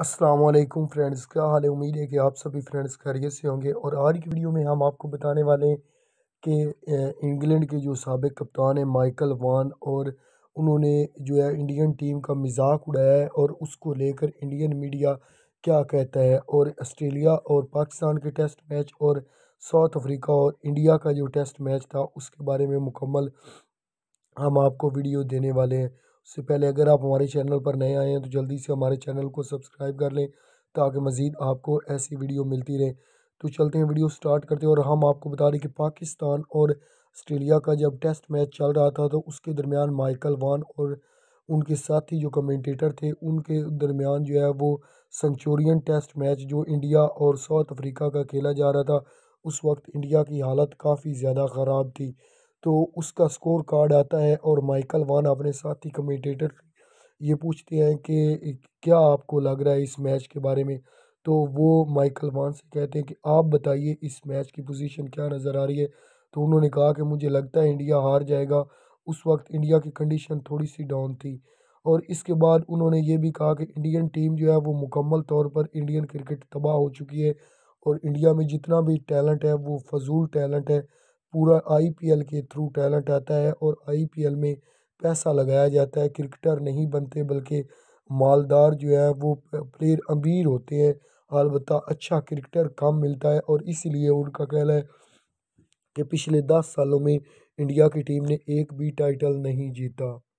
Aslam friends क्या हाल है उम्मीद है कि आप सभी फ्रेंड्स खैरियत से होंगे और आज की वीडियो में हम आपको बताने वाले हैं कि इंग्लैंड के जो सबक कप्तान हैं माइकल वान और उन्होंने जो है इंडियन टीम का मजाक उड़ाया है और उसको लेकर इंडियन मीडिया क्या कहता है और ऑस्ट्रेलिया और पाकिस्तान के टेस्ट मैच और साउथ अफ्रीका और इंडिया का जो टेस्ट मैच था उसके बारे में मुकम्मल हम आपको वीडियो देने वाले हैं उससे पहले अगर आप हमारे चैनल पर नए आए हैं तो जल्दी से हमारे चैनल को सब्सक्राइब कर लें ताकि मज़ीद आपको ऐसी वीडियो मिलती रहे तो चलते हैं वीडियो स्टार्ट करते हैं और हम आपको बता रहे कि पाकिस्तान और ऑस्ट्रेलिया का जब टेस्ट मैच चल रहा था तो उसके दरमियान माइकल वान और उनके साथी जो कमेंटेटर थे उनके दरमियान जो है वो सेंचुरियन टेस्ट मैच जो इंडिया और साउथ अफ्रीका का खेला जा रहा था उस वक्त इंडिया की हालत काफ़ी ज़्यादा ख़राब थी तो उसका स्कोर कार्ड आता है और माइकल वान अपने साथी कमेंटेटर ये पूछते हैं कि क्या आपको लग रहा है इस मैच के बारे में तो वो माइकल वान से कहते हैं कि आप बताइए इस मैच की पोजीशन क्या नज़र आ रही है तो उन्होंने कहा कि मुझे लगता है इंडिया हार जाएगा उस वक्त इंडिया की कंडीशन थोड़ी सी डाउन थी और इसके बाद उन्होंने ये भी कहा कि इंडियन टीम जो है वो मुकम्मल तौर पर इंडियन क्रिकेट तबाह हो चुकी है और इंडिया में जितना भी टैलेंट है वो फजूल टैलेंट है पूरा आईपीएल के थ्रू टैलेंट आता है और आईपीएल में पैसा लगाया जाता है क्रिकेटर नहीं बनते बल्कि मालदार जो है वो प्लेयर अमीर होते हैं अलबत् अच्छा क्रिकेटर कम मिलता है और इसलिए उनका कहना है कि पिछले दस सालों में इंडिया की टीम ने एक भी टाइटल नहीं जीता